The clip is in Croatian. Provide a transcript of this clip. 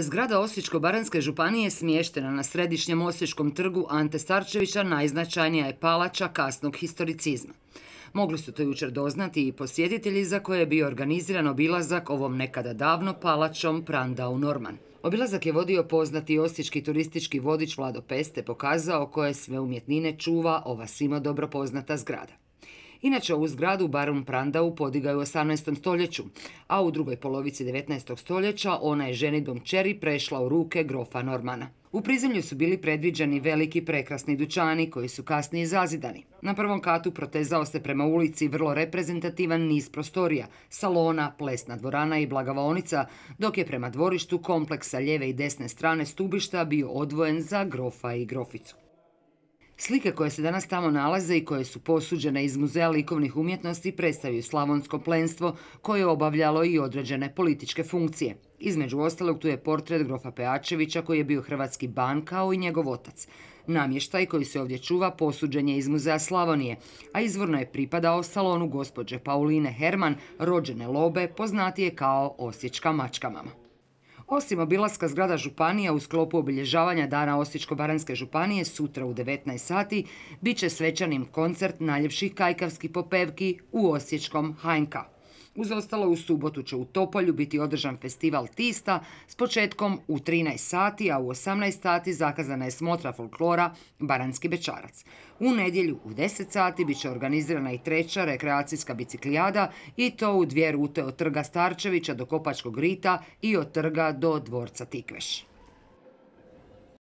Zgrada osječko baranske županije smještena na središnjem Osječkom trgu Ante Starčevića najznačajnija je palača kasnog historicizma. Mogli su to jučer doznati i posjetitelji za koje je bio organiziran obilazak ovom nekada davno palačom u Norman. Obilazak je vodio poznati osječki turistički vodič Vlado Peste pokazao koje sve umjetnine čuva ova svima dobro poznata zgrada. Inače, ovu zgradu Baron Prandau podigao je u 18. stoljeću, a u drugoj polovici 19. stoljeća ona je dom čeri prešla u ruke grofa Normana. U prizemlju su bili predviđeni veliki prekrasni dućani koji su kasnije zazidani. Na prvom katu protezao se prema ulici vrlo reprezentativan niz prostorija, salona, plesna dvorana i blagavaonica, dok je prema dvorištu kompleksa lijeve i desne strane stubišta bio odvojen za grofa i groficu. Slike koje se danas tamo nalaze i koje su posuđene iz Muzeja likovnih umjetnosti predstavljaju slavonsko plenstvo koje je obavljalo i određene političke funkcije. Između ostalog tu je portret grofa Pejačevića koji je bio hrvatski ban kao i njegov otac. Namještaj koji se ovdje čuva posuđen je iz Muzeja Slavonije, a izvorno je pripadao salonu gospođe Pauline Herman, rođene Lobe, poznatije kao Osječka mačka mama. Osim obilaska zgrada Županija u sklopu obilježavanja Dana Osječko-Baranske županije sutra u 19 sati bit će svečanim koncert najljepših kajkavskih popevki u Osječkom Hajnka. Uz ostalo u subotu će u Topolju biti održan festival Tista s početkom u 13 sati, a u 18 sati zakazana je smotra folklora Baranski Bečarac. U nedjelju u 10 sati bit će organizirana i treća rekreacijska biciklijada i to u dvije rute od trga Starčevića do Kopačkog Rita i od trga do dvorca Tikveš.